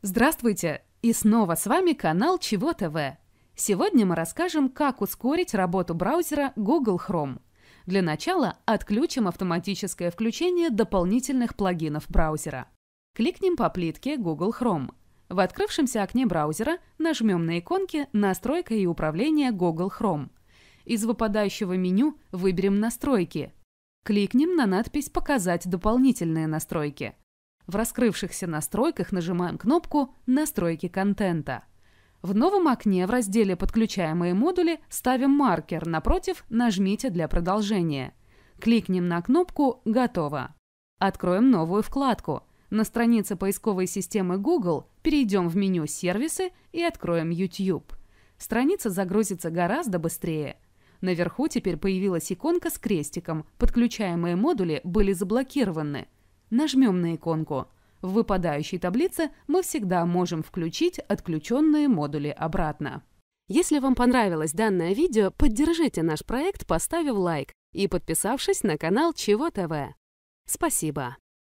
Здравствуйте! И снова с вами канал Чего ТВ. Сегодня мы расскажем, как ускорить работу браузера Google Chrome. Для начала отключим автоматическое включение дополнительных плагинов браузера. Кликнем по плитке Google Chrome. В открывшемся окне браузера нажмем на иконки «Настройка и управление Google Chrome». Из выпадающего меню выберем «Настройки». Кликнем на надпись «Показать дополнительные настройки». В раскрывшихся настройках нажимаем кнопку «Настройки контента». В новом окне в разделе «Подключаемые модули» ставим маркер, напротив нажмите для продолжения. Кликнем на кнопку «Готово». Откроем новую вкладку. На странице поисковой системы Google перейдем в меню «Сервисы» и откроем YouTube. Страница загрузится гораздо быстрее. Наверху теперь появилась иконка с крестиком. Подключаемые модули были заблокированы. Нажмем на иконку. В выпадающей таблице мы всегда можем включить отключенные модули обратно. Если вам понравилось данное видео, поддержите наш проект, поставив лайк и подписавшись на канал Чего ТВ. Спасибо!